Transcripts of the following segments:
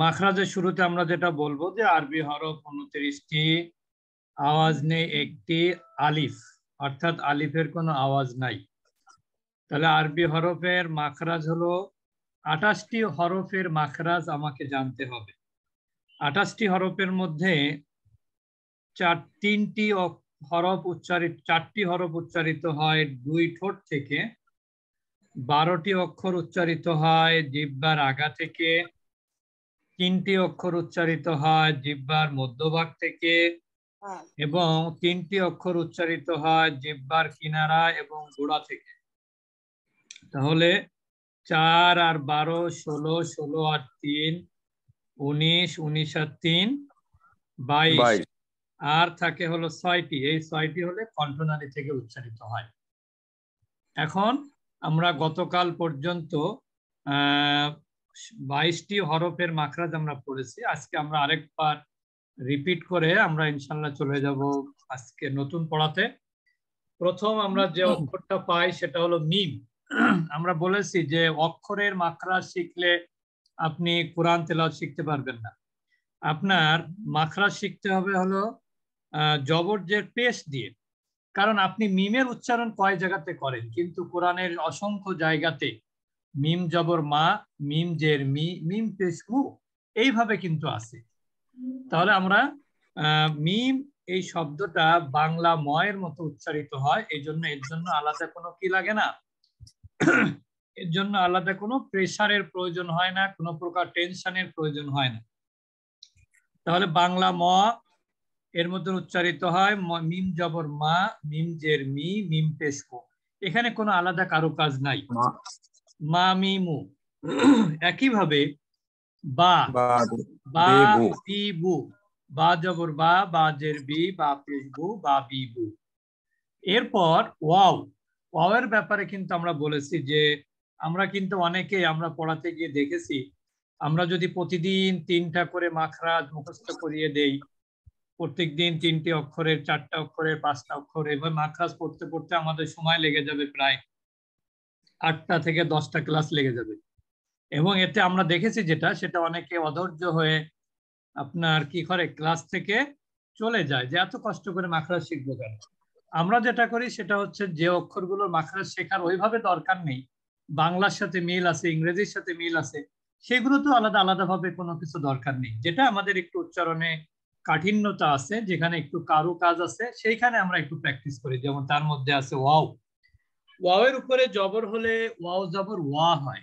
মাখরাজের শুরুতে আমরা যেটা বলবো যে আরবি হরফ উনত্রিশটি আওয়াজ নেই একটি আলিফ অর্থাৎ আলিফের কোনো আওয়াজ নাই তাহলে আরবি হরফের মাখরাজ হলো আঠাশটি হরফের মাখরাজ আমাকে জানতে হবে আঠাশটি হরফের মধ্যে চার তিনটি হরফ উচ্চারিত চারটি হরফ উচ্চারিত হয় দুই ঠোঁট থেকে বারোটি অক্ষর উচ্চারিত হয় জিব্বার আগা থেকে তিনটি অক্ষর উচ্চারিত হয় জিব্বার মধ্যভাগ থেকে হ্যাঁ। এবং তিনটি অক্ষর উচ্চারিত হয় জিব্বার কিনারা এবং গোড়া থেকে তাহলে চার আর বারো ষোলো ষোলো আর তিন উনিশ উনিশ আর তিন বাইশ আর থাকে হলো ছয়টি এই ছয়টি হলে কণ্ঠনালী থেকে উচ্চারিত হয় এখন আমরা গতকাল পর্যন্ত বাইশটি হরফের মাখরাজ আমরা পড়েছি আজকে আমরা আরেকবার রিপিট করে আমরা ইনশাল্লাহ চলে যাব আজকে নতুন পড়াতে প্রথম আমরা যে অক্ষরটা পাই সেটা হলো মিম আমরা বলেছি যে অক্ষরের মাখরাজ শিখলে আপনি কোরআন তেলাও শিখতে পারবেন না আপনার মাখরাজ শিখতে হবে হলো জবর যে পেশ দিয়ে কারণ আপনি মিমের উচ্চারণ কয় জায়গাতে করেন কিন্তু কোরআনের অসংখ্য জায়গাতে মিম জবর মা মিম জের মি মিম তেসকু এইভাবে কিন্তু আছে তাহলে আমরা মিম এই শব্দটা বাংলা ময়ের মতো উচ্চারিত হয় এই জন্য এর জন্য আলাদা কোনো কি লাগে না এর জন্য আলাদা কোনো প্রেশারের প্রয়োজন হয় না কোনো প্রকার টেনশনের প্রয়োজন হয় না তাহলে বাংলা ম এর মধ্যে উচ্চারিত হয় মিম জবর মা মিম জের মি মিম পেশকো এখানে কোনো আলাদা কারো কাজ নাই মামিমু একইভাবে বা বা বিবু বা জবর বা বা জের বি বা পেশবু বা বিবু এরপর ওয়াও ওয়াওয়ের ব্যাপারে কিন্তু আমরা বলেছি যে আমরা কিন্তু অনেকে আমরা পড়াতে গিয়ে দেখেছি আমরা যদি প্রতিদিন তিনটা করে মাখরাজ মুখস্থ করিয়ে দেই প্রত্যেক দিন তিনটি অক্ষরের চারটা অক্ষরের পাঁচটা অক্ষরের এবার মাখরাজ পড়তে পড়তে আমাদের সময় লেগে যাবে প্রায় আটটা থেকে দশটা ক্লাস লেগে যাবে এবং এতে আমরা দেখেছি যেটা সেটা অনেকে অধৈর্য হয়ে আপনার কি করে ক্লাস থেকে চলে যায় যে এত কষ্ট করে মাখরা শিখবো কেন আমরা যেটা করি সেটা হচ্ছে যে অক্ষরগুলো মাখরা শেখার ওইভাবে দরকার নেই বাংলার সাথে মিল আছে ইংরেজির সাথে মিল আছে সেগুলো তো আলাদা আলাদাভাবে কোনো কিছু দরকার নেই যেটা আমাদের একটু উচ্চারণে কাঠিন্যতা আছে যেখানে একটু কারু কাজ আছে সেইখানে আমরা একটু প্র্যাকটিস করি যেমন তার মধ্যে আছে ওয়াও ওয়াওয়ের উপরে জবর হলে ওয়াও জবর ওয়া হয়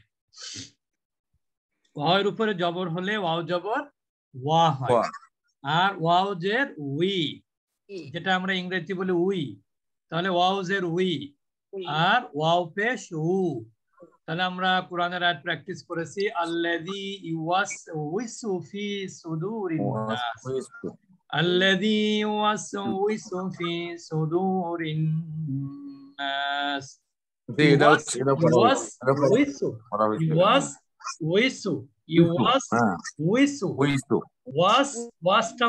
ওয়াওয়ের উপরে জবর হলে ওয়াও জবর ওয়া হয় আর ওয়াও জের উই যেটা আমরা ইংরেজি বলি উই তাহলে ওয়াও জের উই আর ওয়াও পেশ উ তাহলে আমরা কোরআনের আয়াত প্র্যাকটিস করেছি আল্লাযী ইউয়াসউইসু ফি সুদুরিন নাস আল্লাযী ইউয়াসউইসু ফি সুদুরিন নাস Sí, you ah. was,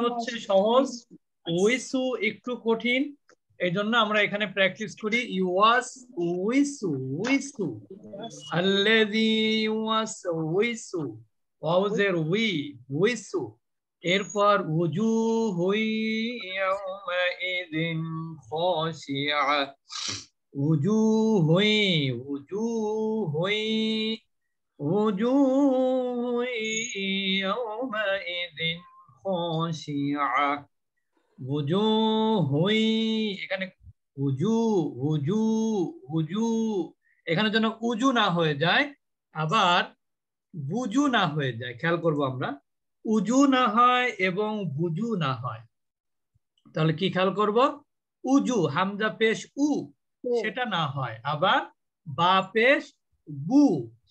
হচ্ছে সহজ উইসু একটু কঠিন এই জন্য আমরা এখানে প্র্যাকটিস করি ইউ ওয়াস উইসু উইসু আল্লাযী ওয়াস উইসু ওয়াউজের উই উইসু এরপর উজু হুই ইয়াউমাইদিন খাশিয়া উজু উজু উজু وجوه দিন يومئذ উজু وجوه এখানে উজু উজু উজু এখানে যেন উজু না হয়ে যায় আবার বুজু না হয়ে যায় খেয়াল করবো আমরা উজু না হয় এবং বুজু না হয় তাহলে কি খেয়াল করব উজু হামজা পেশ উ সেটা না হয় আবার বা পেশ বু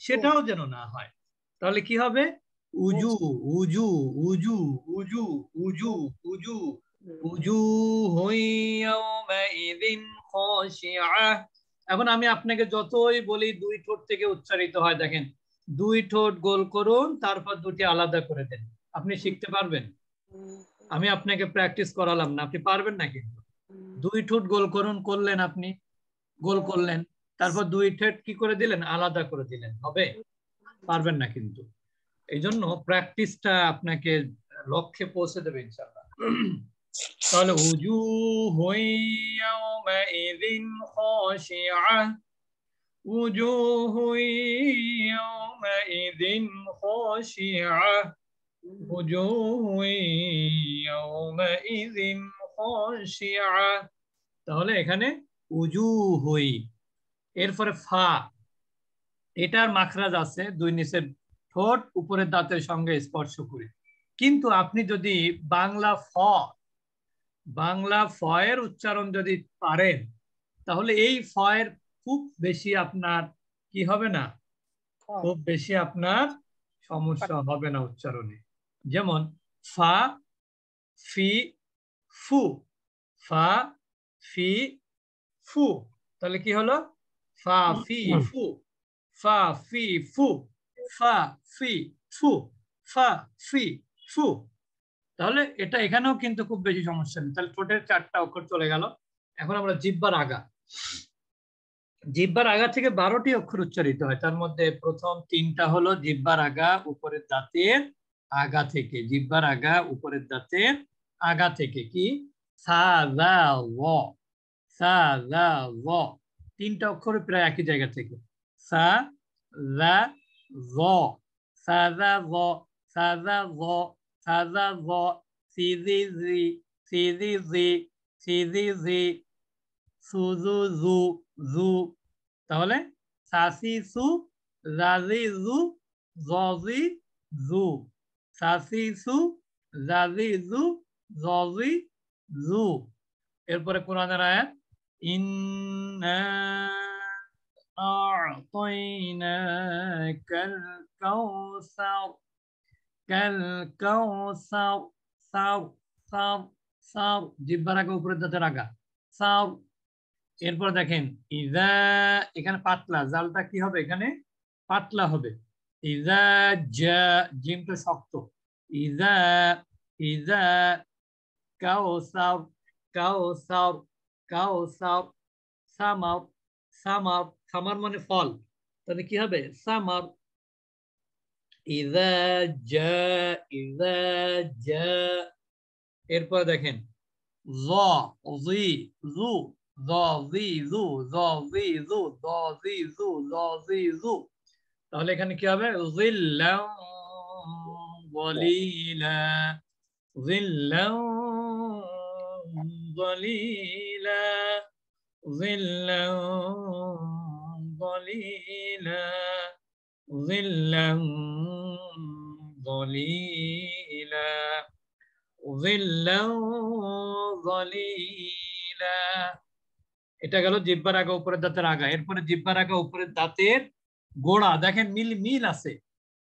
সেটাও যেন না হয় তাহলে কি হবে উজু উজু উজু উজু উজু উজু উজু এখন আমি আপনাকে যতই বলি দুই ঠোঁট থেকে উচ্চারিত হয় দেখেন দুই ঠোঁট গোল করুন তারপর দুটি আলাদা করে দেন আপনি শিখতে পারবেন আমি আপনাকে প্র্যাকটিস করালাম না আপনি পারবেন না কিন্তু দুই ঠোঁট গোল করুন করলেন আপনি গোল করলেন তারপর দুই থ্রেড কি করে দিলেন আলাদা করে দিলেন হবে পারবেন না কিন্তু এই জন্য প্র্যাকটিসটা আপনাকে লক্ষ্যে পৌঁছে দেবে ইনশাল্লাহ তাহলে উজু হইয়াউমাইদিন খাশিআ وجوه يومئذ خاشعة وجوه يومئذ خاشعة তাহলে এখানে উজু হই এরপরে ফা এটার মাখরাজ আছে দুই নিচের ঠোঁট উপরের দাঁতের সঙ্গে স্পর্শ করে কিন্তু আপনি যদি বাংলা ফ বাংলা ফয়ের উচ্চারণ যদি পারেন তাহলে এই ফয়ের খুব বেশি আপনার কি হবে না খুব বেশি আপনার সমস্যা হবে না উচ্চারণে যেমন ফা ফি ফু ফা ফি ফু তাহলে কি হলো ফা ফি ফু ফা ফি ফু ফা ফি ফু ফা ফি ফু তাহলে এটা এখানেও কিন্তু খুব বেশি সমস্যা নেই তাহলে ঠোঁটের চারটা অক্ষর চলে গেল এখন আমরা জিব্বার আগা জিব্বার আগা থেকে বারোটি অক্ষর উচ্চারিত হয় তার মধ্যে প্রথম তিনটা হলো জিব্বার আগা উপরের দাঁতের আগা থেকে জিব্বার আগা উপরের দাঁতের আগা থেকে কি সা সা লা ল তিনটা অক্ষর প্রায় একই জায়গা থেকে সা লা ল সাজা লা ল সা লা ল সা লা ল সি জি জি জি জি জি জি জু জু জু তাহলে সাসি সু রাজি জু জজি জু সাসি সু রাজি জু জজি জু এরপরে কোরআনের আয়াত إنا أعطيناك الكوثر كالكوثر সার সার সার জিব্বার আগে উপরের দাঁতের আগা সার এরপর দেখেন ইজা এখানে পাতলা জালটা কি হবে এখানে পাতলা হবে ইজা জা জিমটা শক্ত ইজা ইজা কাউসার কাউসার sum up sum up summer মানে ফল তাহলে কি হবে সাম আপ এরপর দেখেন জি জু জি জু জি জু জ জি জু জ জি জু তাহলে এখানে কি হবে জিল্লাম বলিলা ظلا ظليلا ظلا ظليلا ظلا ظليلا এটা গেল জিব্বার আগা উপরের দাঁতের আগা এরপরে জিব্বার আগা উপরের দাঁতের গোড়া দেখেন মিল মিল আছে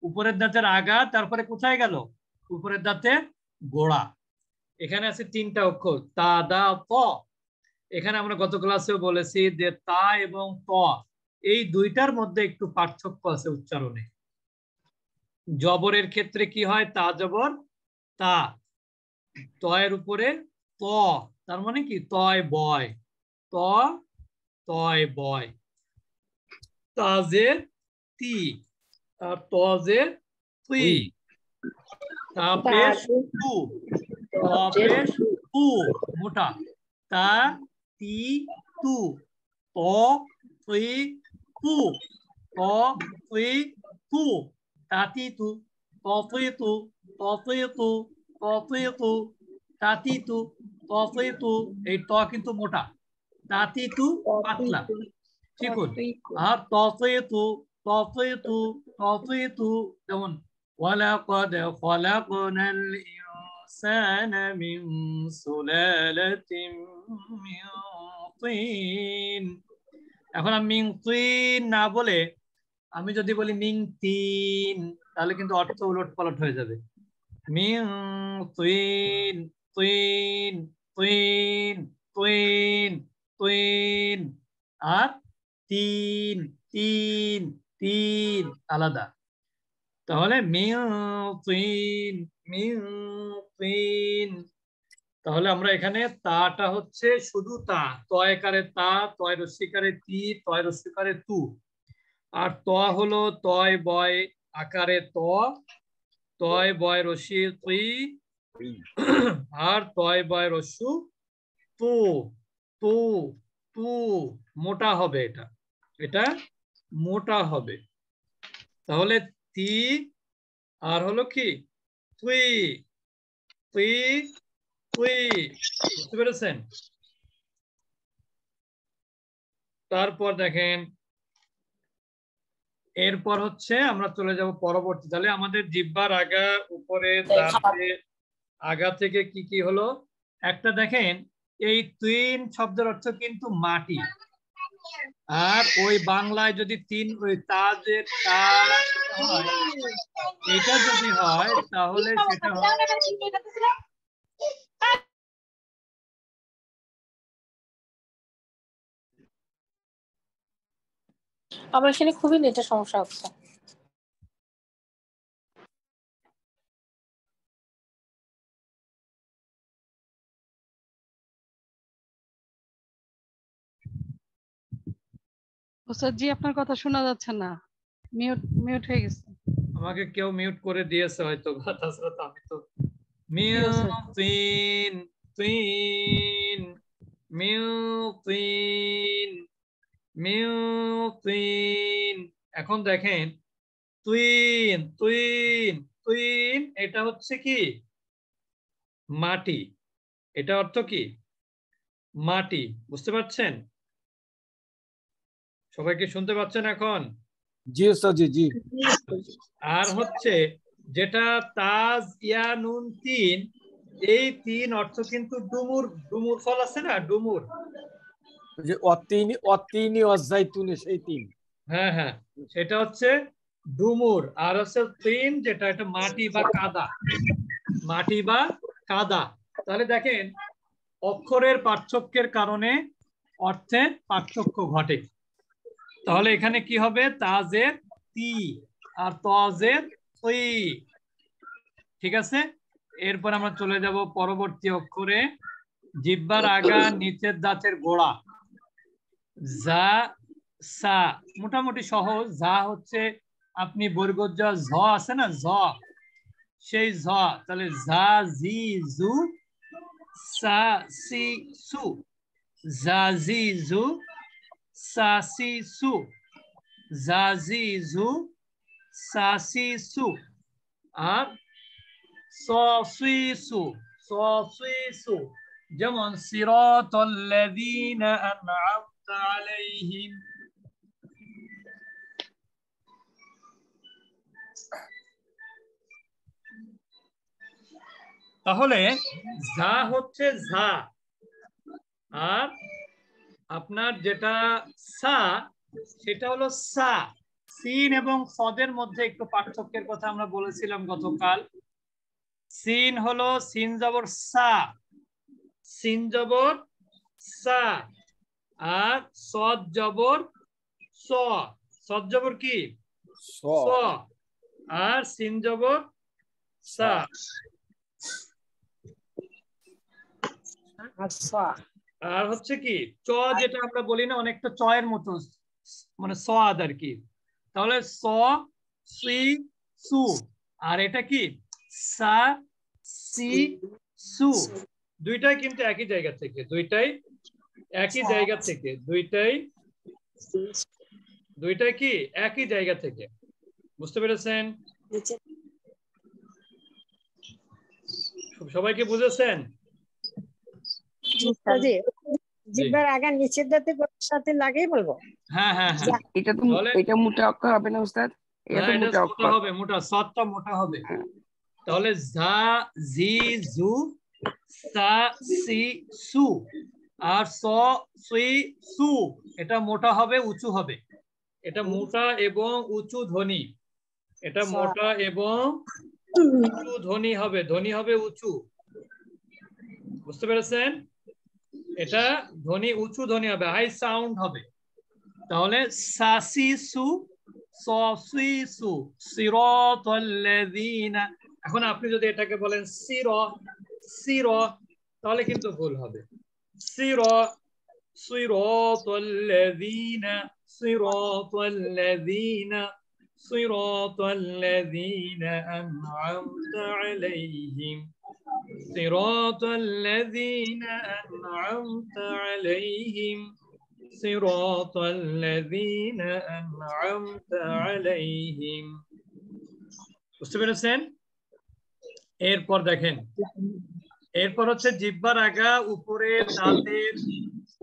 উপরের দাঁতের আগা তারপরে কোথায় গেল উপরের দাঁতের গোড়া এখানে আছে তিনটা অক্ষর তা দা প এখানে আমরা গত ক্লাসেও বলেছি যে তা এবং ত এই দুইটার মধ্যে একটু পার্থক্য আছে উচ্চারণে জবরের ক্ষেত্রে কি হয় তা জবর তা তয়ের উপরে ত তার মানে কি তয় বয় ত তয় বয় তাজে তি আর তজে তুই তাপে সু তাপে সু মোটা তা ti tu po tui pu po tui pu ta ti tu po tui tu po tui tu po tui tu ta ti tu po tui tu এই ট কিন্তু মোটা তা তি তু পাতলা শিখুন আর ত তুই তু ত তুই তু ত তুই তু যেমন ওয়ালাকদ খলাকনাল الإنسان من سلالة من طين এখন আমি মিং তিন না বলে আমি যদি বলি মিং তিন তাহলে কিন্তু অর্থ উলট পালট হয়ে যাবে মিং তুইন তিন তিন তিন তিন আর তিন তিন তিন আলাদা তাহলে মিং তিন তাহলে আমরা এখানে তাটা হচ্ছে শুধু তা তয়কারে তা তয় রশ্মিকারে তি তয় রস্যিকারে তু আর ত হলো তয় বয় আকারে ত তয় বয় রশি তুই আর তয় বয় রসু তু তু তু মোটা হবে এটা এটা মোটা হবে তাহলে তি আর হলো কি তুই তুই বুঝতে পেরেছেন তারপর দেখেন এরপর হচ্ছে আমরা চলে যাব পরবর্তী তাহলে আমাদের জিব্বার আগা উপরে আগা থেকে কি কি হলো একটা দেখেন এই তুইন শব্দের অর্থ কিন্তু মাটি আর ওই বাংলায় যদি তিন ওই তাজের এটা যদি হয় তাহলে সেটা আমার এখানে খুবই নেটের সমস্যা হচ্ছে ওস্তাদ জি আপনার কথা শোনা যাচ্ছে না মিউট মিউট হয়ে গেছে আমাকে কেউ মিউট করে দিয়েছে হয়তো তাছাড়া তো আমি তো মিউতিন তিন মিউতিন মিউতিন এখন দেখেন তুইন তুইন তুইন এটা হচ্ছে কি মাটি এটা অর্থ কি মাটি বুঝতে পারছেন সবাই কি শুনতে পাচ্ছেন এখন জি স্যার জি জি আর হচ্ছে যেটা তাজ ইয়া নুন তিন এই তিন অর্থ কিন্তু ডুমুর ডুমুর ফল আছে না ডুমুর যে অতিনি অতিনি অজাইতুনে সেই তিন হ্যাঁ হ্যাঁ সেটা হচ্ছে ডুমুর আর হচ্ছে তিন যেটা একটা মাটি বা কাদা মাটি বা কাদা তাহলে দেখেন অক্ষরের পার্থক্যের কারণে অর্থে পার্থক্য ঘটে তাহলে এখানে কি হবে তাজের তি আর তাজের তৈ ঠিক আছে এরপর আমরা চলে যাব পরবর্তী অক্ষরে জিব্বার আগা নিচের দাঁতের গোড়া যা সা মোটামুটি সহজ যা হচ্ছে আপনি বরগত যা ঝ আছে না ঝ সেই ঝ তাহলে ঝা জি জু সা সি সু ঝা জি জু সাসিসু জাজিজু সাসিসু আর সসিসু সসিসু যেমন সিরাতাল্লাযীনা আন'আমতা আলাইহিম তাহলে যা হচ্ছে ঝা আর আপনার যেটা সা সেটা হলো সা সিন এবং সদের মধ্যে একটু পার্থক্যের কথা আমরা বলেছিলাম গতকাল সিন হলো সিন জবর সা সিন জবর সা আর সদ জবর স সদ জবর কি স আর সিন জবর সা সা আর হচ্ছে কি চ যেটা আমরা বলি না অনেকটা চ এর মতো মানে স আদ আর কি তাহলে স সি সু আর এটা কি সা সি সু দুইটাই কিন্তু একই জায়গা থেকে দুইটাই একই জায়গা থেকে দুইটাই দুইটাই কি একই জায়গা থেকে বুঝতে পেরেছেন সবাইকে বুঝেছেন নিচের দাঁতে সাথে বলবো হ্যাঁ হ্যাঁ, হ্যাঁ। এটা তো এটা মোটা অক্ষর হবে না উস্তাদ এটা মোটা অক্ষর হবে মোটা মোটা হবে হ্যাঁ। তাহলে জি জু সা সি সু আর স সুই সু এটা মোটা হবে উঁচু হবে এটা মোটা এবং উঁচু ধ্বনি এটা মোটা এবং উঁচু ধ্বনি হবে ধ্বনি হবে উঁচু বুঝতে পেরেছেন এটা ধ্বনি উঁচু ধ্বনি হবে হাই সাউন্ড হবে তাহলে সাসি সু সসি সু সিরাতাল্লাযিনা এখন আপনি যদি এটাকে বলেন সির সির তাহলে কিন্তু ভুল হবে সির সিরাতাল্লাযিনা সিরাতাল্লাযিনা সিরাতাল্লাযিনা আন'আমতা আলাইহিম صراط الذين أنعمت عليهم صراط الذين أنعمت عليهم বুঝতে পেরেছেন এরপর দেখেন এরপর হচ্ছে জিব্বার আগা উপরে দাঁতের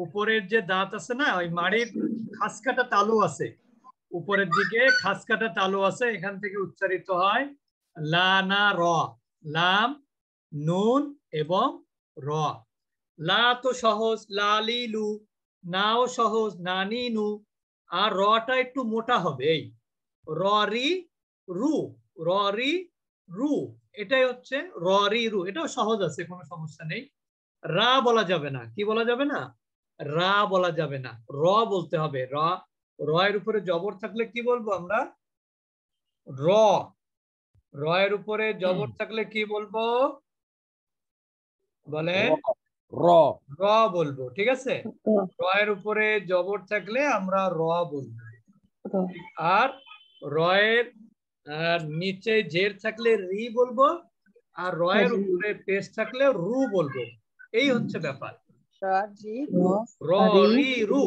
উপরের যে দাঁত আছে না ওই মাড়ির কাটা তালু আছে উপরের দিকে কাটা তালু আছে এখান থেকে উচ্চারিত হয় না র লাম নুন এবং র লা তো সহজ লালিলু নাও সহজ নানিনু আর রটা একটু মোটা হবে এই রি রু রি রু এটাই হচ্ছে রি রু এটাও সহজ আছে কোনো সমস্যা নেই রা বলা যাবে না কি বলা যাবে না রা বলা যাবে না র বলতে হবে র এর উপরে জবর থাকলে কি বলবো আমরা র র এর উপরে জবর থাকলে কি বলবো বলে র র বলবো ঠিক আছে র এর উপরে জবর থাকলে আমরা র বলবো আর র এর নিচে জের থাকলে রি বলবো আর র এর হ্যাঁ, উপরে পেশ থাকলে রু বলবো এই হচ্ছে ব্যাপার র রি রু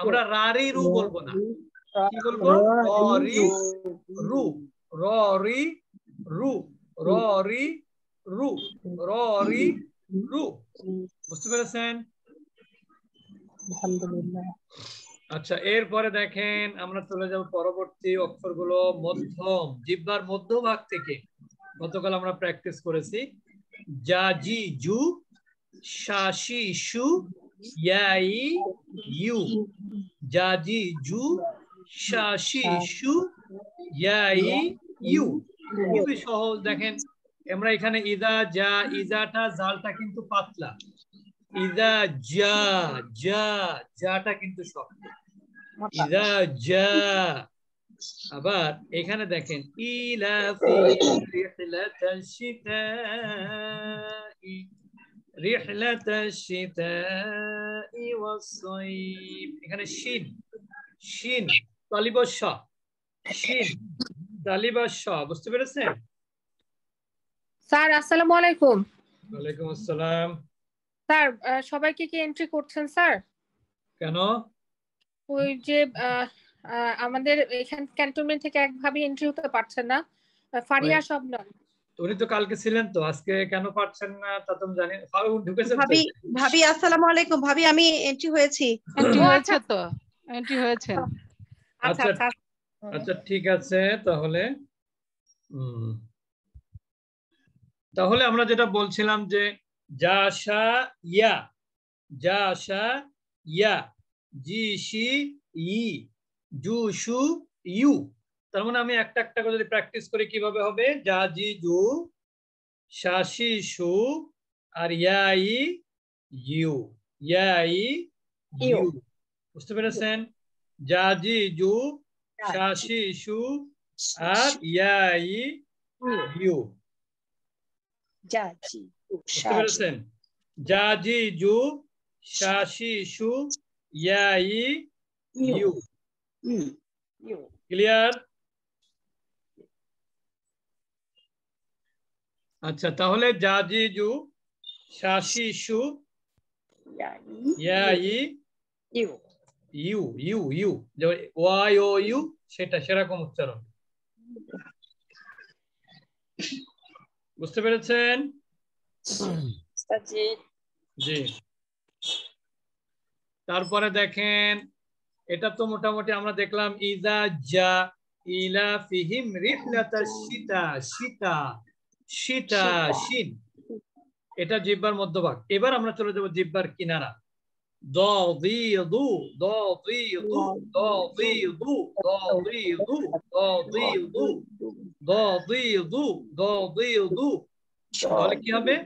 আমরা রারি রু বলবো না কি বলবো রি রু র রি রু র রি রু র রি বুঝতে পেরেছেন আচ্ছা এরপরে দেখেন আমরা চলে যাব পরবর্তী গুলো মধ্যম জিব্বার মধ্যভাগ থেকে গতকাল আমরা প্র্যাকটিস করেছি জাজি জি জু শাশিসু সু ইয়াই ইউ যা জি জু শাসি সু ইয়াই ইউ খুবই সহজ দেখেন আমরা এখানে ইদা যা ইজাটা জালটা কিন্তু পাতলা ইদা যা যা যাটা কিন্তু শক্ত ইদা যা আবার এখানে দেখেন ইলা ইলাফি রিহলাতাশ শিতাই রিহলাতাশ শিতাই ওয়াস-সাইফ এখানে শিন শিন তালিবশ শিন তালিবশ বুঝতে পেরেছেন স্যার আসসালামু আলাইকুম ওয়ালাইকুম আসসালাম স্যার সবাইকে কি এন্ট্রি করছেন স্যার কেন ওই যে আমাদের এখান ক্যান্টনমেন্ট থেকে একভাবে এন্ট্রি হতে পারছেন না ফারিয়া শবনম উনি তো কালকে ছিলেন তো আজকে কেন পারছেন না তা তো জানি ঢুকেছেন ভাবি ভাবি আসসালামু আলাইকুম ভাবি আমি এন্ট্রি হয়েছি এন্ট্রি হয়েছে আচ্ছা, তো এন্ট্রি হয়েছে আচ্ছা আচ্ছা।, আচ্ছা আচ্ছা ঠিক আছে তাহলে হুম তাহলে আমরা যেটা বলছিলাম যে যা সা ইয়া যা সা ইয়া জি সি ই জু সু ইউ তার মানে আমি একটা একটা করে যদি প্র্যাকটিস করি কিভাবে হবে যা জি জু শাসি সু আর ইয়াই ইউ ইয়াই ইউ বুঝতে পেরেছেন যা জি জু শাশি সু আর ইয়াই ইউ জাজি বুঝতে জাজি জু শাসি সু ইয়াই ইউ ইউ ক্লিয়ার আচ্ছা তাহলে জাজি জু শাসি সু ইয়াই U U U U Y O U সেটা সেরকম উচ্চারণ বুঝতে পেরেছেন জি তারপরে দেখেন এটা তো মোটামুটি আমরা দেখলাম ইজা জা ইলা ফিহিম রিফলাতা শীতা শীতা শীতা শীন এটা জিব্বার মধ্যভাগ এবার আমরা চলে যাব জিব্বার কিনারা ضاضيض ضاضيض ضاضيض ضاضيض ضاضيض ضاضيض ضاضيض তাহলে কি হবে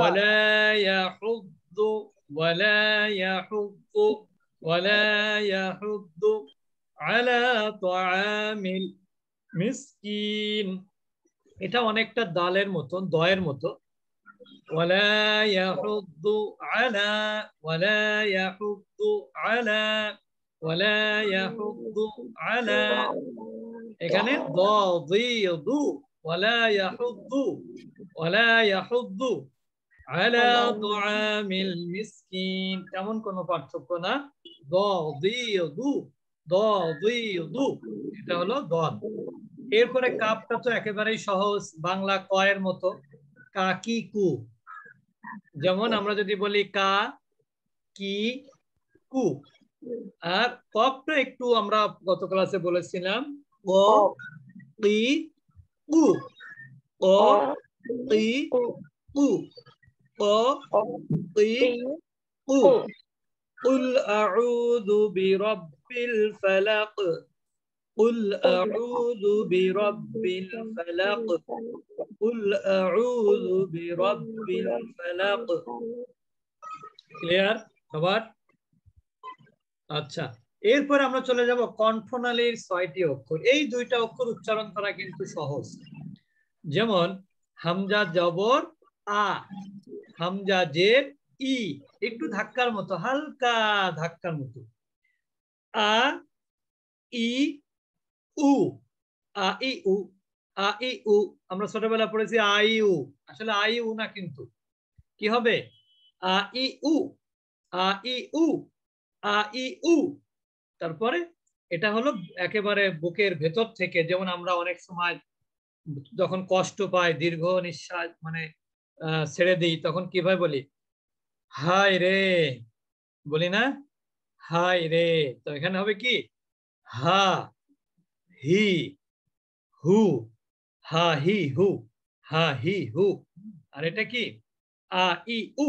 ولا يحض ولا يحض ولا يحض على طعام المسكين এটা অনেকটা দালের মতন দয়ের মতো ولا يحض على ولا يحض على ولا يحض على এখানে দ দি দু ولا يحض ولا يحض على طعام المسكين তেমন কোনো পার্থক্য না দ দি দু দ দি দু এটা হলো দদ এরপরে কাপটা তো একেবারেই সহজ বাংলা কয়ের মতো কাকি কু যেমন আমরা যদি বলি কা কি কু আর কপটা একটু আমরা গত ক্লাসে বলেছিলাম ও কি কু ও কি কু ও কি কু قل أعوذ برب الفلق قل أعوذ برب الفلق قل أعوذ برب الفلق ক্লিয়ার সবার আচ্ছা এরপর আমরা চলে যাব কণ্ঠনালীর ছয়টি অক্ষর এই দুইটা অক্ষর উচ্চারণ করা কিন্তু সহজ যেমন হামজা জবর আ হামজা জের ই একটু ধাক্কার মতো হালকা ধাক্কার মতো আ ই উ আ ই উ আ ই উ আমরা ছোটবেলা পড়েছি আই ইউ আসলে ই ইউ না কিন্তু কি হবে আ ই উ আ ই উ আ ই উ তারপরে এটা হলো একেবারে বুকের ভেতর থেকে যেমন আমরা অনেক সময় যখন কষ্ট পাই দীর্ঘ নিঃশ্বাস মানে ছেড়ে দিই তখন কিভাবে বলি হাই রে বলি না হাই রে তো এখানে হবে কি হা he who ha he who ha he who আর এটা কি আ ই উ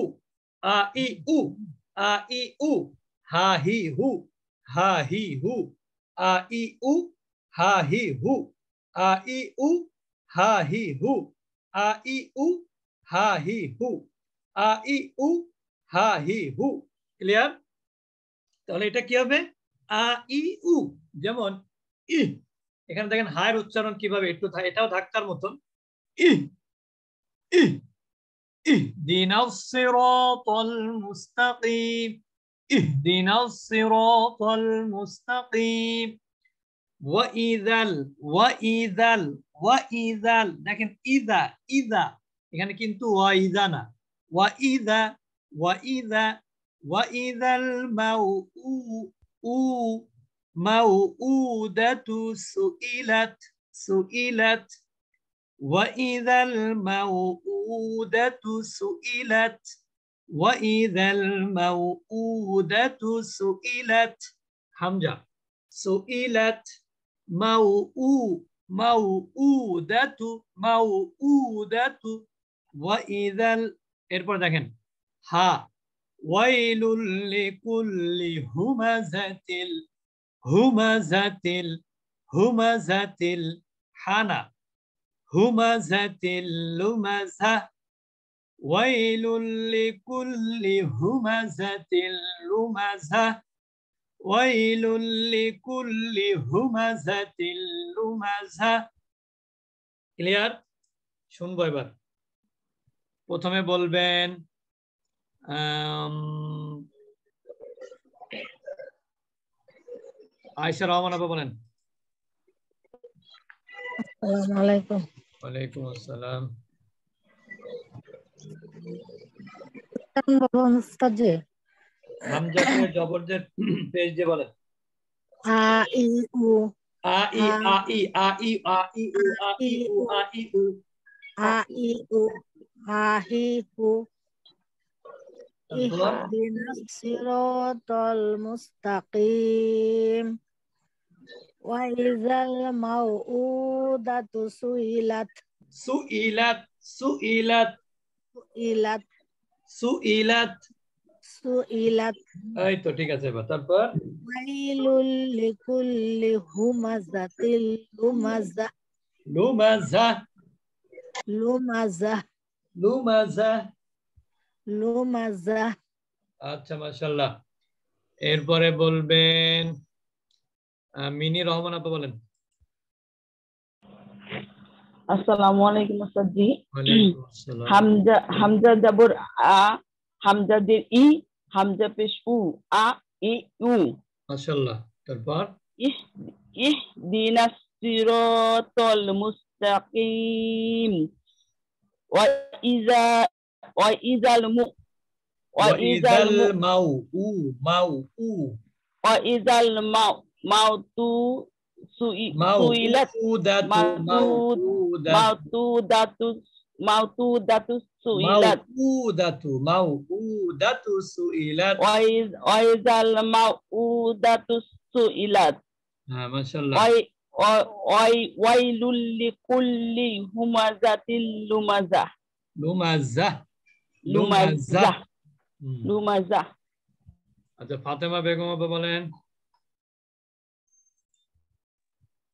আ ই উ আ ই উ হা হি হু হা হি হু আ ই উ হা হি হু আ ই উ হা হি হু আ ই উ হা হি হু আ ই উ হা হি হু ক্লিয়ার তাহলে এটা কি হবে আ ই উ যেমন ই এখানে দেখেন হায়ের উচ্চারণ কিভাবে একটু এটাও ধাক্কার মতন ই ই اهدنا الصراط المستقيم اهدنا الصراط المستقيم ওয়াইদাল ওয়াইদাল ওয়াইদাল দেখেন ইদা ইদা এখানে কিন্তু ওয়াইদা না ওয়াইদা ওয়াইদা ওয়াইদাল মাউ উ موؤودة سئلت سئلت وإذا الموؤودة سئلت وإذا الموؤودة سئلت حمجة سئلت موؤو موؤودة موؤودة وإذا ال... এরপর দেখেন ها ويل لكل همزة হুমাজাতিল হুমাজাতিল হানা হুমাজাতিল লুমাজা ওয়াইলুল লিকুল্লি হুমাজাতিল লুমাজা ওয়াইলুল লিকুল্লি হুমাজাতিল লুমাজা ক্লিয়ার শুনবো এবার প্রথমে বলবেন আয়সা রহমান আপা বলেন আসসালামু আলাইকুম ওয়ালাইকুম আসসালাম হামজাকে জবরদের পেজ দিয়ে বলেন আ ই উ আ ই আ ই আ ই আ ই উ আ ই উ আ ই উ আ ই উ আ হি উ ইহদিনাস সিরাতাল মুস্তাকিম ওয়াইজাল মাউউদাতু সুইলাত সুইলাত সুইলাত সুইলাত সুইলাত সুইলাত এই তো ঠিক আছে এবার তারপর ওয়াইলুল লিকুল্লি হুমাজাতিল লুমাজা লুমাজা লুমাজা লুমাজা লুমাজা আচ্ছা মাশাআল্লাহ এরপরে বলবেন Mini Rahman apa bolen? Assalamualaikum Ustazji. Hamza Hamza Jabur A, Hamza Dir Hamza Pesh A, I, U. Masya Allah. Terbar. Ih, ih dinas mustaqim. Wa iza, wa iza lmu. Wa izal mau u mau u wa izal mau mautu sui suilat mautu mautu datu mautu datu suilat mautu datu mautu datu suilat waiz waizal mautu datu suilat হ্যাঁ মাশাআল্লাহ ওই ওই ওয়াইলুল লিকুল্লি হুমাজাতিল লুমাজা লুমাজা লুমাজা লুমাজা আচ্ছা ফাতেমা বেগম আপা বলেন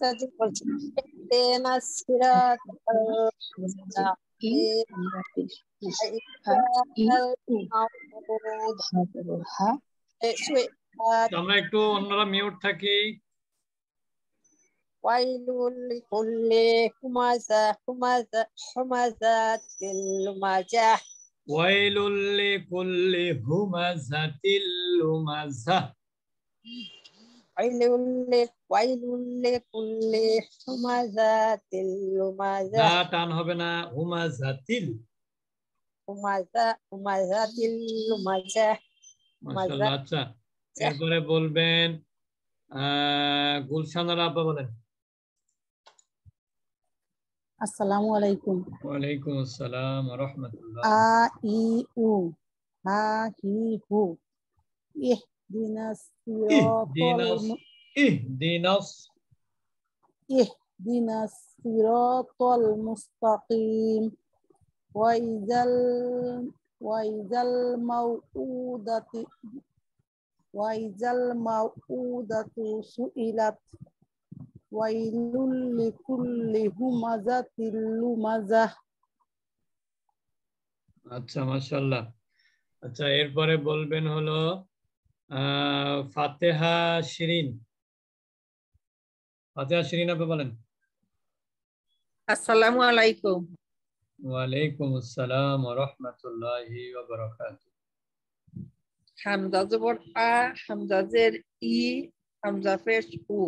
तेन स्फुरत् আমরা একটু অন্যরা মিউট থাকি ওয়াইলুল কুল্লি হুমাজা হুমাজা হুমাজা তিল্লুমাজা ওয়াইলুল কুল্লি হুমাজা তিল্লুমাজা টান হবে না হুমাজাতিল আচ্ছা এরপরে বলবেন গুলশানার আব্বা বলেন আসসালামু আলাইকুম ওয়ালাইকুম আসসালাম রহমতুল্লাহ আ ই উ হা হি হু ইহ Dinas Dinas Dinas اهدنا الصراط المستقيم وإذا وإذا الموءودة وإذا الموءودة سئلت ويل لكل همزة لمزة আচ্ছা মাশাআল্লাহ আচ্ছা এরপরে বলবেন হলো ফাতেহা শিরিন ফাতেহা শিরিন আপনি বলেন আসসালামু আলাইকুম ওয়ালাইকুম আসসালাম ওয়া রাহমাতুল্লাহি ওয়া আ ই হামজা পেশ উ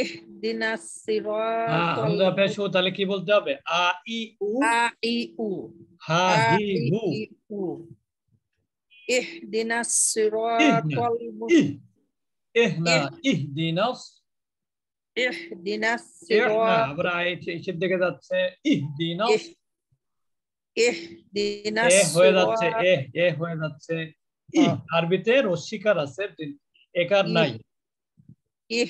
ইহদিনাস সিরাত হ্যাঁ, হামজা পেশ উ তাহলে কি বলতে হবে আ ই উ আ ই উ হা হি হু اهدنا الصراط المستقيم اهنا اهدنا اهدنا الصراط আমরা এইসব দিকে যাচ্ছে ইহদিনা ইহদিনা এ হয়ে যাচ্ছে এ এ হয়ে যাচ্ছে ই আরবিতে রস্যিকার আছে একার নাই ইহ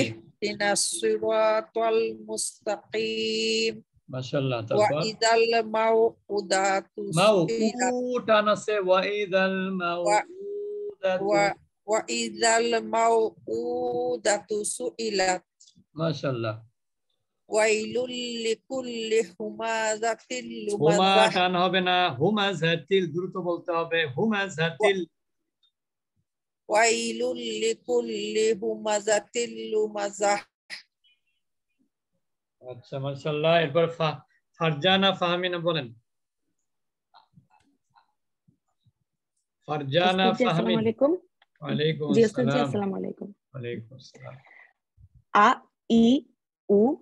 ইহদিনা الصراط المستقيم ما شاء الله تبارك الله وإذا الموقودة وإذا الموقودة سئلت ما شاء الله ويل لكل همزة همزة همزة همزة همزة همزة همزة همزة ويل لكل همزة همزة আচ্ছা মাশাআল্লাহ এরপর ফারজানা ফাহমিনা বলেন ফারজানা ফাহমিন ওয়ালাইকুম ওয়ালাইকুম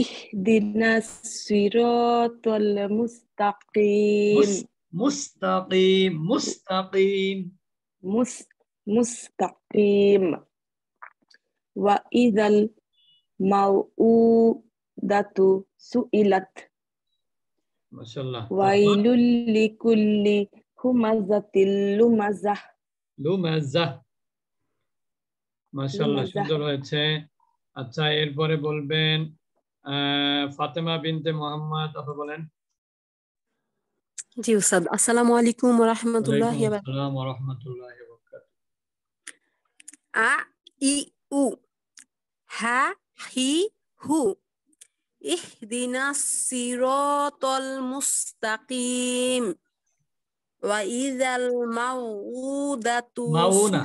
ইহদিনা সিরাতাল মুস্তাকিম মুস্তাকিম মুস্তাকিম মুস্তাকিম وإذا الموءودة سئلت ما شاء الله ويل لكل همزة لمزة لمزة মাশাআল্লাহ সুন্দর হয়েছে আচ্ছা এরপরে বলবেন ফাতেমা বিনতে মোহাম্মদ আপনি বলেন জি উস্তাদ আসসালামু আলাইকুম ওয়া রাহমাতুল্লাহি ওয়া বারাকাতুহু আ ই u হা হি হু اهدنا الصراط المستقيم وإذا الموءودة موؤونة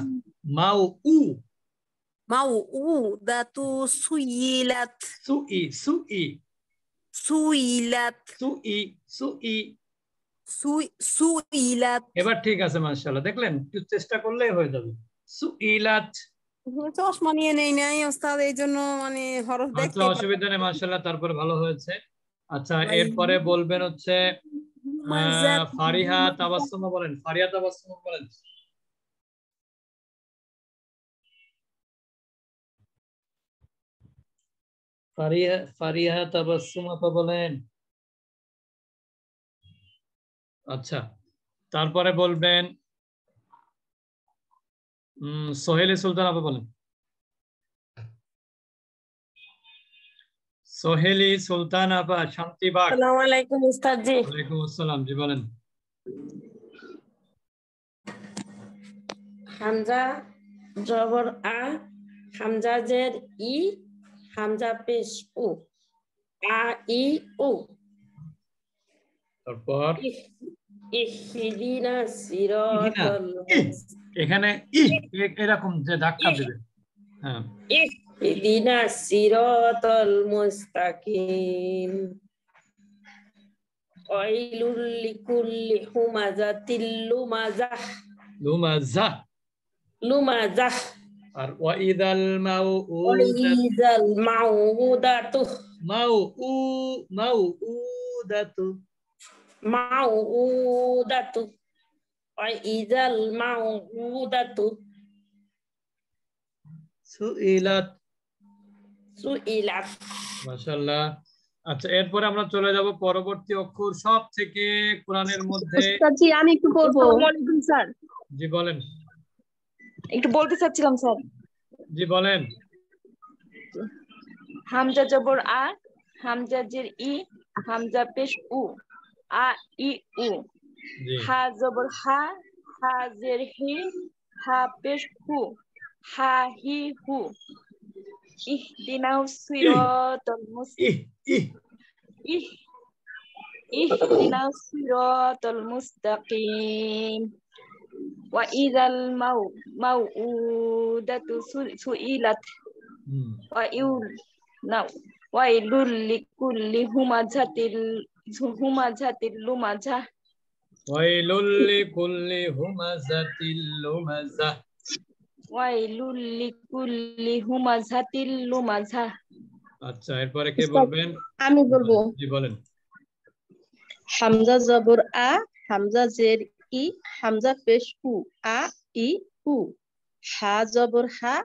موؤو موؤودة سئلت sui سئي سئلت sui سئي সুইলাত এবার ঠিক আছে মাশাআল্লাহ দেখলেন একটু চেষ্টা করলেই হয়ে যাবে সুইলাত চশমা নিয়ে নেই নাই ওস্তাদ এই জন্য মানে হরফ আচ্ছা, দেখতে অসুবিধা নেই মাশাআল্লাহ তারপর ভালো হয়েছে আচ্ছা এরপরে বলবেন হচ্ছে ফারিহা তাবাসসুম বলেন ফারিহা তাবাসসুম বলেন ফারিহা ফারিহা তাবাসসুম আপা বলেন আচ্ছা তারপরে বলবেন সোহেল সুলতান আপনি বলেন সোহেলি সুলতান আপা শান্তিবাগ আসসালামু আলাইকুম আসসালাম জি বলেন হামজা জবর আ হামজা জের ই হামজা পেশ উ আ ই উ তারপর সিরাতাল এখানে ই এরকম যে ধাক্কা দেবে হ্যাঁ ইহদিনা সিরাতাল মুস্তাকিম ওয়াইলুল লিকুল্লি হুমাযাতিল লুমাযাহ লুমাযাহ লুমাযাহ আর ওয়াইদাল মাউউদাল মাউউদাতু মাউউ মাউউদাতু মাউউদাতু ইজাল মাউদাতু সুইলাত সুইলাত মাশাআল্লাহ আচ্ছা এরপরে আমরা চলে যাব পরবর্তী অক্ষর সব থেকে কোরআনের মধ্যে জি আমি একটু পড়ব আলাইকুম স্যার জি বলেন একটু বলতে চাচ্ছিলাম স্যার জি বলেন হামজা জবর আ হামজা জের ই হামজা পেশ উ আ ই উ হা জবর হা হা জের হি হা পেশ হু হা হি হু ইহদিনাউ সিরাতাল মুস্তাকিম ইহ ইহ ইহদিনাউ সিরাতাল মুস্তাকিম ওয়া ইযাল মাউ মাউউদাতু সুইলাত ওয়া ইউ নাও ওয়া ইলুল লিকুল্লি হুমাজাতিল হুমাজাতিল লুমাজাহ আচ্ছা এরপরে কে বলবেন আমি বলবো বলেন হামজা জবর আ হামজা জের ই হামজা পেশ উ আ ই উ হা জবর হা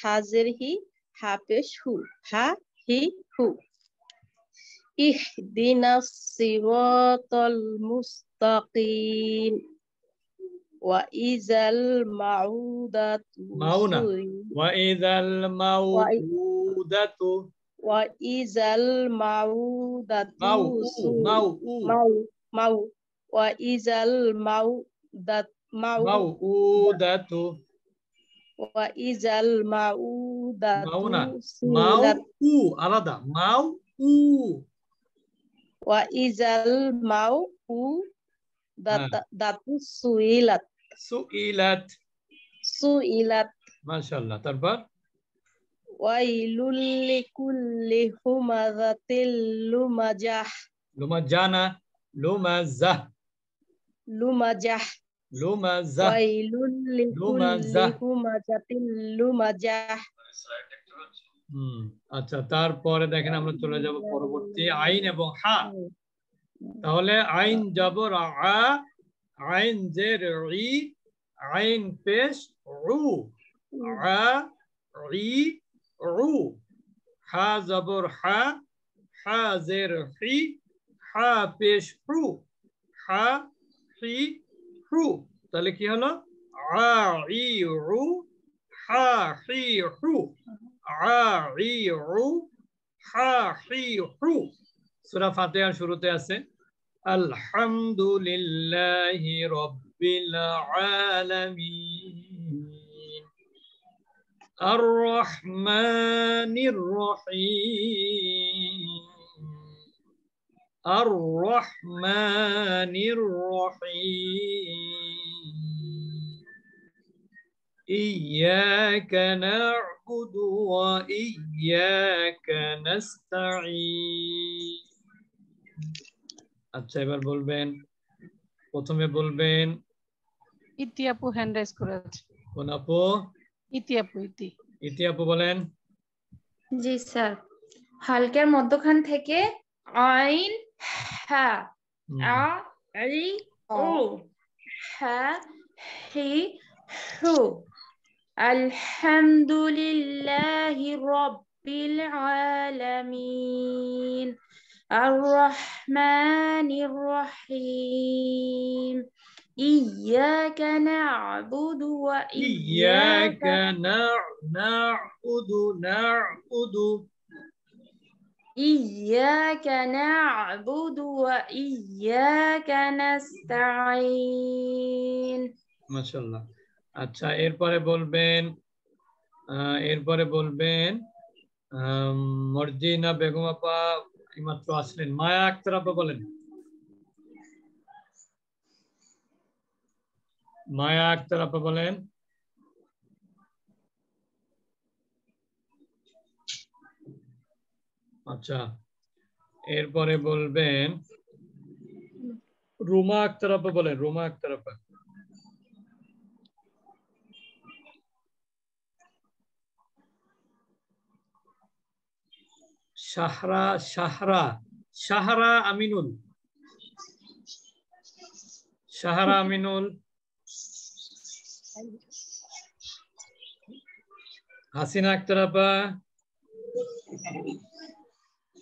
হা জের হি হা পেশ হু হা হি হু ইহদিনাস সিরাতাল মুস্তাকিম المتقين وإذا المعودة مونة وإذا المعودة وإذا المعودة مو مو مو وإذا المعودة موءودة وإذا المعودة مونة مو أرادة مو وإذا المعودة দাতু সুইলাত সুইলাত সুইলাত মাশাআল্লাহ তারপর ওয়াইলুল লিকুল্লি হুমাযাতিল লুমাজাহ লুমাজানা লুমাজাহ লুমাজাহ লুমাজাহ ওয়াইলুল লিকুল্লি হুমাযাতিল লুমাজাহ হুম আচ্ছা তারপরে দেখেন আমরা চলে যাব পরবর্তী আইন এবং হা তাহলে আইন জবর আইন জের ই আইন পেশ রু আ রু হা জবর হা হা জের হি হা পেশ হু হা হি হু তাহলে কি হলো আ ই রু হা হি হু আ ই রু হা হি হু সুরা ফাতে শুরুতে আছে الحمد لله رب العالمين الرحمن الرحيم الرحمن الرحيم إياك نعبد وإياك نستعين আচ্ছা এবার বলবেন প্রথমে বলবেন ইতি আপু হ্যান্ড রাইজ আছে কোন আপু ইতি আপু ইতি ইতি আপু বলেন জি স্যার হালকার মধ্যখান থেকে আইন হ্যাঁ আ আই ও হ্যাঁ হি হু আলহামদুলিল্লাহি রাব্বিল আলামিন الرحمن الرحيم إياك نعبد وإياك نعبد نعبد إياك نعبد وإياك نستعين ما شاء الله আচ্ছা এরপরে বলবেন এরপরে বলবেন মর্জিনা বেগম আপা এইমাত্র আসলেন মায়া আক্তার আব্বা বলেন মায়া আক্তার আব্বা বলেন আচ্ছা এরপরে বলবেন রুমা আক্তার আব্বা বলেন রুমা আক্তার আব্বা Syahra, Syahra. Syahra Aminul. Syahra Aminul. Hasina Akhtar apa?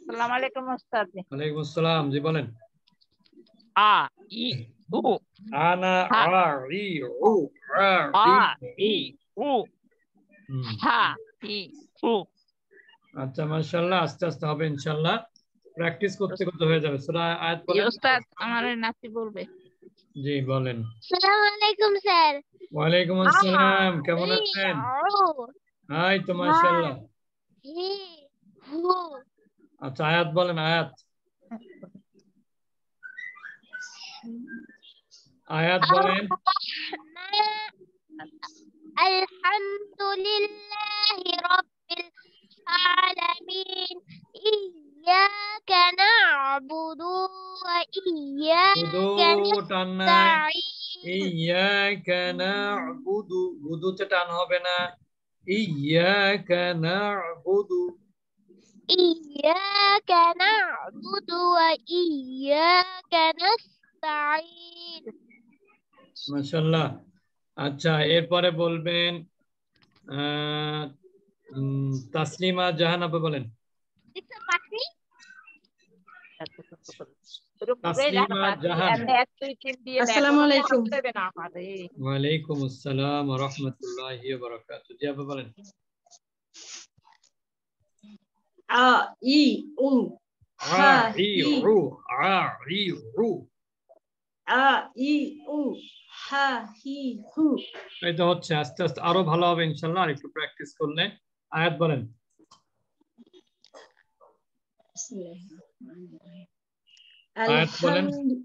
Assalamualaikum Ustaz. Waalaikumsalam. Ji A i u. Ana a i u. A i u. Hmm. Ha i u. আচ্ছা মাশাআল্লাহ আস্তে আস্তে হবে ইনশাআল্লাহ প্র্যাকটিস করতে করতে হয়ে যাবে সূরা আয়াত পড়ে ওস্তাদ আমার নাতি বলবে জি বলেন আসসালামু আলাইকুম স্যার ওয়া আলাইকুম আসসালাম কেমন আছেন হাই তো মাশাআল্লাহ আচ্ছা আয়াত বলেন আয়াত আয়াত বলেন আলহামদুলিল্লাহি রাব্বিল العالمين إياك نعبد وإياك نستعين إياك نعبد بدو تتان بنا إياك نعبد إياك نعبد وإياك نستعين ما شاء الله আচ্ছা এরপরে বলবেন আহ তাসলিমা জাহান আপা বলেন ই উ ই উ এটা হচ্ছে আস্তে আস্তে আরো ভালো হবে ইনশাল্লাহ আর একটু প্র্যাকটিস করলে آيات برن بسم الله الرحمن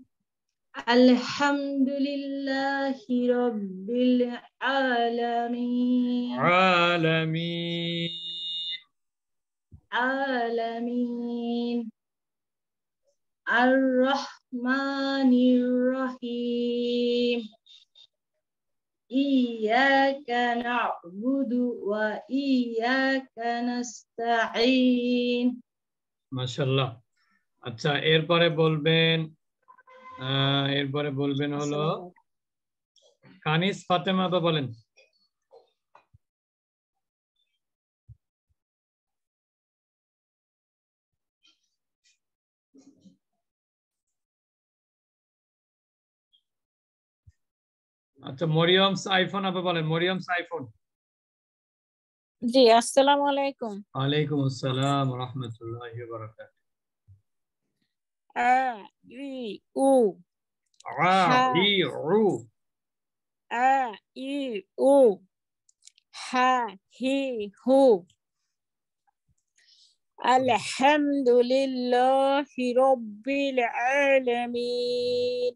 الحمد لله رب العالمين عالمين عالمين الرحمن الرحيم إياك نعبد وإياك نستعين ما شاء الله আচ্ছা এরপরে বলবেন এরপরে বলবেন হলো আচ্ছা। কানিস ফাতেমা তো বলেন আচ্ছা মরিয়মস আইফোন আপনি বলেন মরিয়মস আইফোন জি আসসালামু আলাইকুম আলাইকুম আসসালাম রাহমাতুল্লাহি ওয়া ওযা বারাকাতুহু আ ই উ আ ই উ আ ই উ হা হি হু আলহামদুলিল্লাহি রাব্বিল আলামিন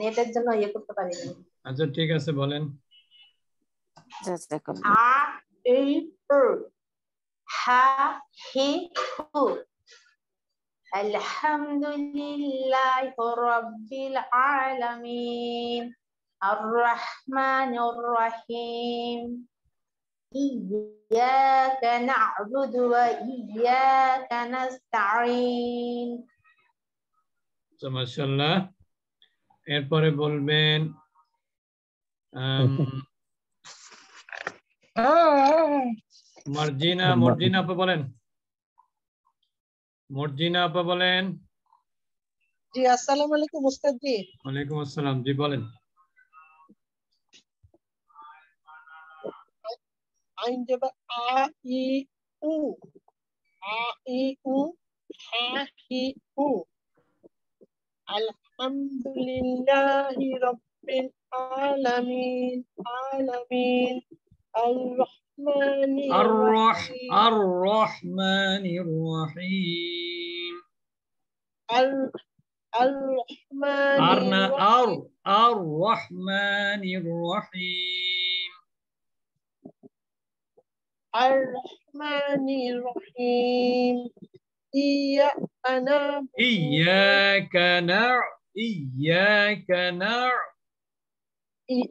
নেটের জন্য ইয়ে করতে পারিনি আচ্ছা ঠিক আছে বলেন আ এই হা হি হু আলহামদুলিল্লাহ রাব্বিল আলামিন আর রহমানির রহিম إياك نعبد وإياك نستعين ما شاء এরপরে বলবেন মার্জিনা মর্জিনা আপা বলেন মর্জিনা আপা বলেন জি আলাইকুম জি ওয়ালাইকুম আসসালাম জি বলেন আইন যাবে আ ই উ আ ই উ হা হি উ আল الحمد لله رب العالمين عالمين الرحمن الرحيم الرحمن الرحيم الرحمن الرحمن الرحيم الرحمن الرحيم إياك نعبد إياك نعبد Iyaka na'budu.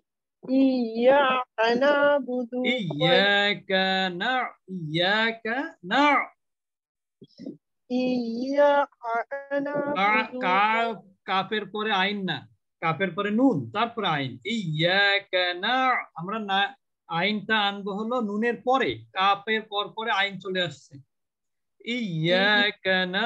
Iyaka na'budu. Iyaka na'budu. Iyaka কাফের পরে আইন না কাফের পরে নুন তারপরে আইন ইয়াক না আমরা না আইনটা আনবো হলো নুনের পরে কাপের পর পরে আইন চলে আসছে ইয়াক না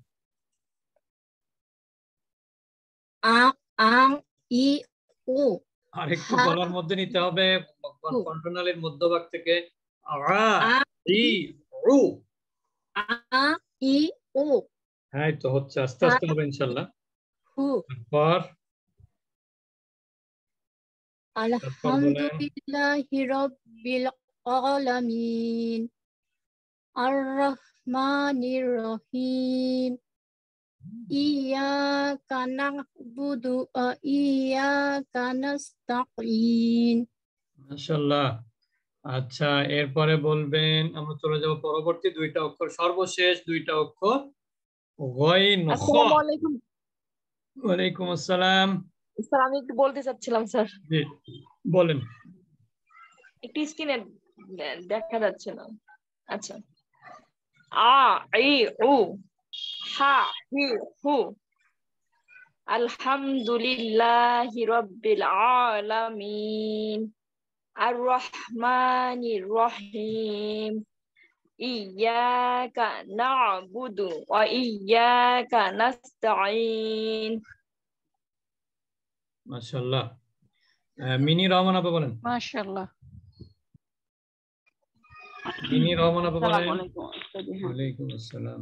আং একটু গলার মধ্যে নিতে হবে কন্ট্রোনালের মধ্যভাগ থেকে হ্যাঁ তো হচ্ছে আস্তে আস্তে হবে তারপর আলামিন আর রহমানির রহিম إياك نعبد وإياك نستعين ما شاء আচ্ছা এরপরে বলবেন আমরা চলে যাব পরবর্তী দুইটা অক্ষর সর্বশেষ দুইটা অক্ষর ওয়ালাইকুম আসসালাম স্যার আমি একটু বলতে চাচ্ছিলাম স্যার জি বলেন একটু স্ক্রিনে দেখা যাচ্ছে না আচ্ছা আ ই ও ح هو الحمد لله رب العالمين الرحمن الرحيم إياك نعبد وإياك نستعين ما شاء الله মিনি রহমান আপা বলেন মাশাআল্লাহ মিনি রহমান আপা বলেন ওয়া আলাইকুম আসসালাম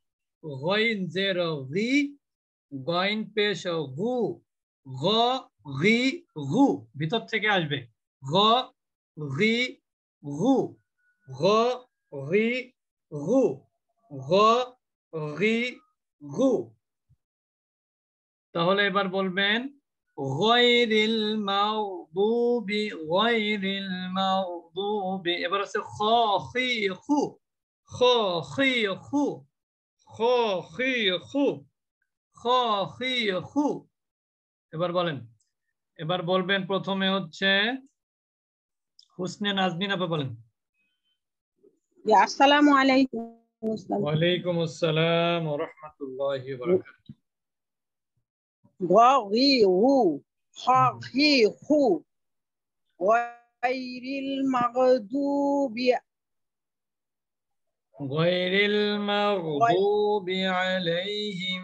غين زيرو غي গয়েন পেশ গু গ গি গু ভিতর থেকে আসবে গ গি গু গ গি গু গ গি গু তাহলে এবার বলবেন গয়রিল মাউদুবি গয়রিল মাউদুবি এবার আছে খ খি খু খ খি খু খো খি খু খ খি খু এবার বলেন এবার বলবেন প্রথমে হচ্ছে হুসনে নাজমিন আপা বলেন আসসালামু আলাইকুম ওয়ালাইকুম আসসালাম ওয়া রাহমাতুল্লাহি ওয়া বারাকাতুহু غيره صحيح غير المغضوب غير المغضوب عليهم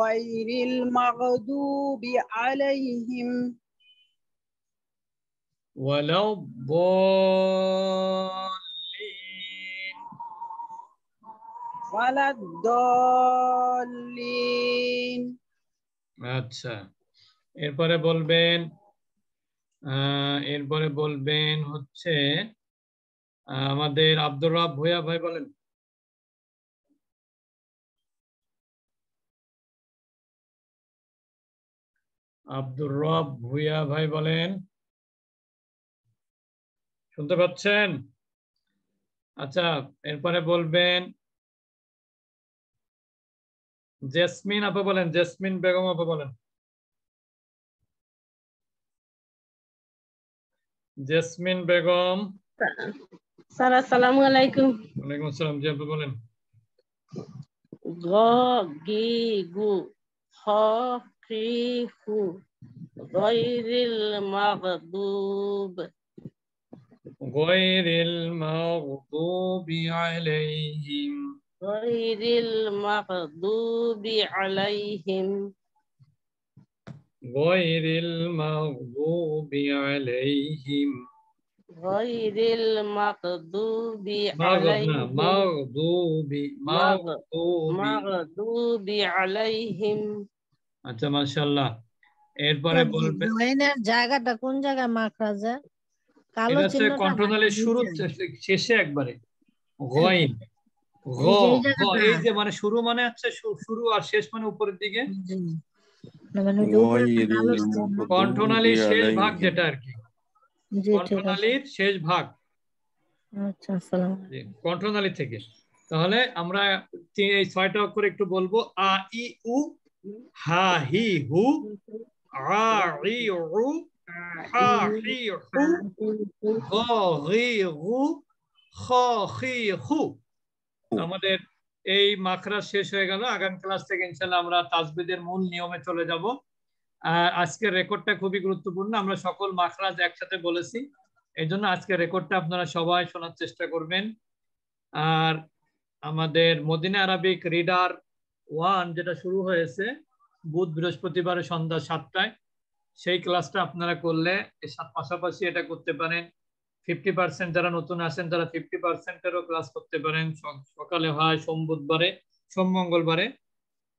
غير المغضوب عليهم ولا الضالين ولا الضالين আচ্ছা এরপরে বলবেন এরপরে বলবেন হচ্ছে আমাদের আব্দুর রাব ভূয়া ভাই বলেন আব্দুর রব ভুইয়া ভাই বলেন শুনতে পাচ্ছেন আচ্ছা এরপরে বলবেন জেসমিন আপা বলেন জেসমিন বেগম আপা বলেন জেসমিন বেগম হ্যাঁ। স্যার আসসালামু আলাইকুম جابر আসসালাম জি আপনি বলেন গ গি গু খ খি হু গায়রিল মাগদুব غير المغضوب عليهم غير المغضوب عليهم غير المغضوب عليهم আচ্ছা এরপরে বলবেন জায়গাটা কোন জায়গায় মাখরাজা কালো শুরু শেষে একবারে মানে শুরু মানে হচ্ছে শুরু আর শেষ মানে উপরের দিকে মানে কন্ট্রোনালি শেষ ভাগ যেটা আর কি কণ্ঠনালীর শেষ ভাগ আচ্ছা, কণ্ঠনালী থেকে তাহলে আমরা এই ছয়টা অক্ষর একটু বলবো আ ই উ হা হি হু আ ই উ হা হি হু হি হু খ হি হু আমাদের এই মাখরা শেষ হয়ে গেল আগামী ক্লাস থেকে ইনশাল্লাহ আমরা তাজবিদের মূল নিয়মে চলে যাব আজকের রেকর্ডটা খুবই গুরুত্বপূর্ণ আমরা সকল মাখরাজ একসাথে বলেছি এই জন্য আজকের রেকর্ডটা আপনারা সবাই শোনার চেষ্টা করবেন আর আমাদের মদিনা আরবিক রিডার ওয়ান যেটা শুরু হয়েছে বুধ বৃহস্পতিবার সন্ধ্যা সাতটায় সেই ক্লাসটা আপনারা করলে পাশাপাশি এটা করতে পারেন ফিফটি পার্সেন্ট যারা নতুন আসেন তারা ফিফটি পার্সেন্টেরও ক্লাস করতে পারেন সকালে হয় সোম বুধবারে সোম মঙ্গলবারে